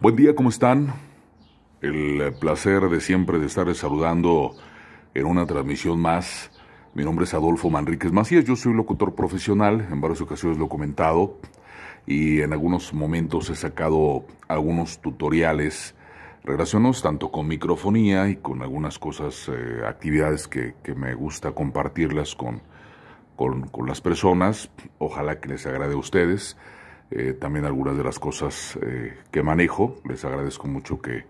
Buen día, ¿cómo están? El eh, placer de siempre de estar saludando en una transmisión más. Mi nombre es Adolfo Manríquez Macías, yo soy locutor profesional, en varias ocasiones lo he comentado y en algunos momentos he sacado algunos tutoriales relacionados tanto con microfonía y con algunas cosas, eh, actividades que, me gusta compartirlas con, con, con las personas. Ojalá que les agrade a ustedes. Eh, también algunas de las cosas eh, que manejo. Les agradezco mucho que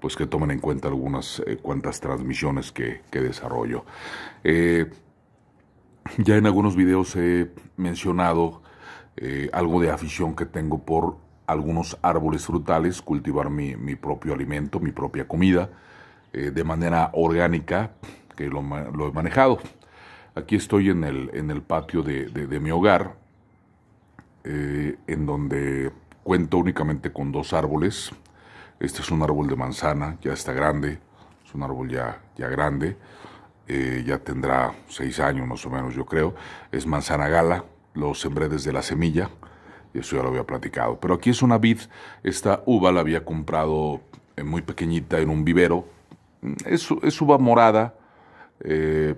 pues que tomen en cuenta algunas eh, cuantas transmisiones que, desarrollo. ya en algunos videos he mencionado algo de afición que tengo por algunos árboles frutales, cultivar mi, propio alimento, mi propia comida, de manera orgánica, que lo, he manejado. Aquí estoy en el, en el patio de mi hogar, eh, en donde cuento únicamente con dos árboles. Este es un árbol de manzana, ya está grande, es un árbol ya, ya grande, eh, ya tendrá seis años más o menos yo creo. Es manzana gala, lo sembré desde la semilla, y eso ya lo había platicado. Pero aquí es una vid, esta uva la había comprado eh, muy pequeñita en un vivero. Mm, es, es uva morada, eh,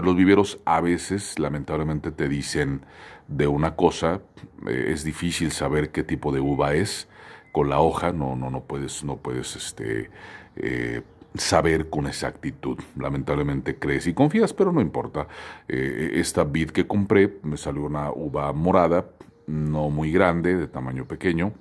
los viveros a veces, lamentablemente, te dicen de una cosa, eh, es difícil saber qué tipo de uva es con la hoja, no, no, no puedes, no puedes este, eh, saber con exactitud. Lamentablemente crees y confías, pero no importa. Eh, esta vid que compré me salió una uva morada, no muy grande, de tamaño pequeño,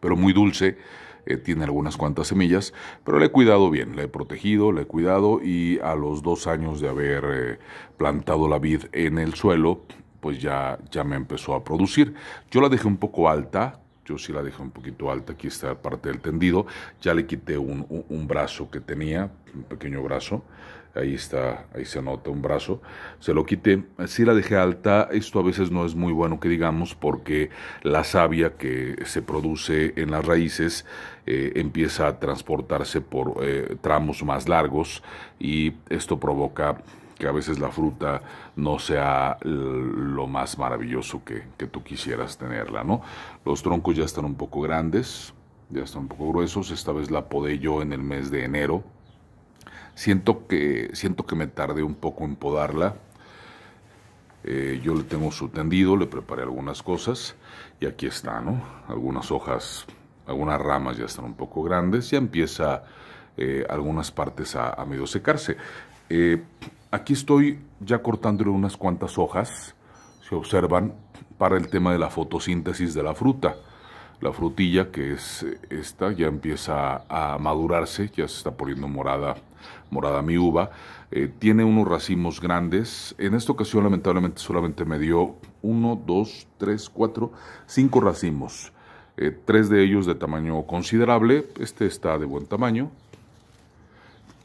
pero muy dulce eh, tiene algunas cuantas semillas, pero le he cuidado bien, le he protegido, le he cuidado y a los dos años de haber eh, plantado la vid en el suelo, pues ya, ya me empezó a producir. Yo la dejé un poco alta, yo sí la dejé un poquito alta, aquí está parte del tendido, ya le quité un, brazo que tenía, un pequeño brazo, ahí está, ahí se nota un brazo, se lo quité, sí la dejé alta, esto a veces no es muy bueno que digamos porque la savia que se produce en las raíces eh, empieza a transportarse por eh, tramos más largos y esto provoca a veces la fruta no sea lo más maravilloso que, tú quisieras tenerla, ¿no? Los troncos ya están un poco grandes, ya están un poco gruesos, esta vez la podé yo en el mes de enero. Siento que, siento que me tardé un poco en podarla, eh, yo le tengo su tendido, le preparé algunas cosas y aquí está, ¿no? Algunas hojas, algunas ramas ya están un poco grandes, ya empieza eh, algunas partes a, medio secarse. Eh, Aquí estoy ya cortándole unas cuantas hojas, se observan, para el tema de la fotosíntesis de la fruta. La frutilla, que es eh, esta, ya empieza a madurarse, ya se está poniendo morada, morada mi uva. Eh, tiene unos racimos grandes. En esta ocasión, lamentablemente, solamente me dio uno, dos, tres, cuatro, cinco racimos. Eh, tres de ellos de tamaño considerable. Este está de buen tamaño.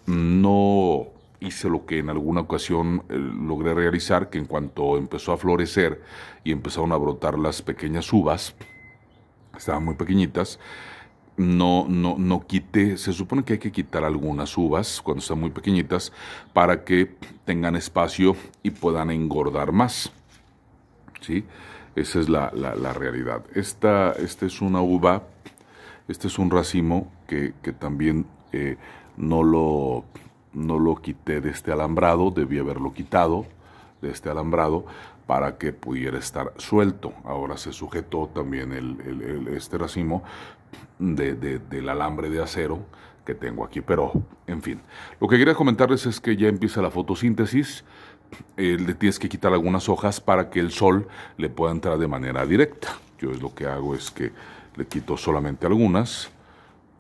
No hice lo que en alguna ocasión eh, logré realizar, que en cuanto empezó a florecer y empezaron a brotar las pequeñas uvas, estaban muy pequeñitas, no, no, no quite, se supone que hay que quitar algunas uvas cuando están muy pequeñitas para que tengan espacio y puedan engordar más. ¿Sí? Esa es la, realidad. Esta, es una uva, este es un racimo que, también eh, no lo no lo quité de este alambrado, debí haberlo quitado de este alambrado para que pudiera estar suelto. Ahora se sujetó también este racimo de, del alambre de acero que tengo aquí, pero en fin. Lo que quería comentarles es que ya empieza la fotosíntesis, eh, le tienes que quitar algunas hojas para que el sol le pueda entrar de manera directa. Yo es lo que hago es que le quito solamente algunas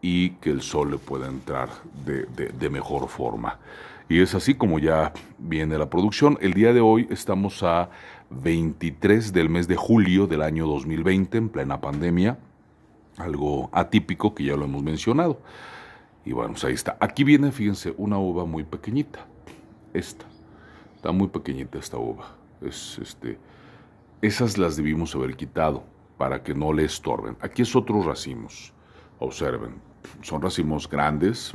y que el sol le pueda entrar de, mejor forma. Y es así como ya viene la producción. El día de hoy estamos a 23 del mes de julio del año 2020, en plena pandemia. Algo atípico que ya lo hemos mencionado. Y bueno, pues ahí está. Aquí viene, fíjense, una uva muy pequeñita. Esta. Está muy pequeñita esta uva. Es, este, esas las debimos haber quitado para que no le estorben. Aquí es otro racimos. Observen, son racimos grandes,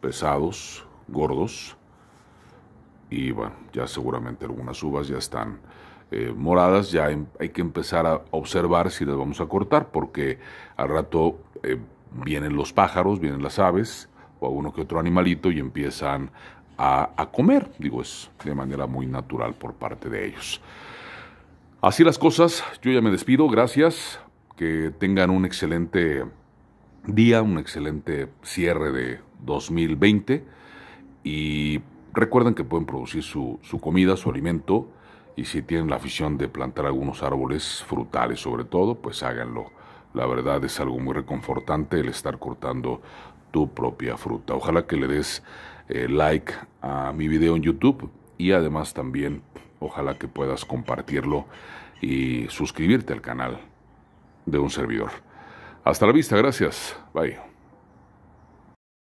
pesados, gordos. Y bueno, ya seguramente algunas uvas ya están eh, moradas, ya em, hay que empezar a observar si las vamos a cortar, porque al rato eh, vienen los pájaros, vienen las aves o alguno que otro animalito y empiezan a, a comer. Digo, es de manera muy natural por parte de ellos. Así las cosas, yo ya me despido, gracias, que tengan un excelente día, un excelente cierre de 2020 y recuerden que pueden producir su, su comida, su alimento y si tienen la afición de plantar algunos árboles frutales sobre todo, pues háganlo. La verdad es algo muy reconfortante el estar cortando tu propia fruta. Ojalá que le des eh, like a mi video en YouTube y además también ojalá que puedas compartirlo y suscribirte al canal de un servidor. Hasta la vista, gracias. Bye.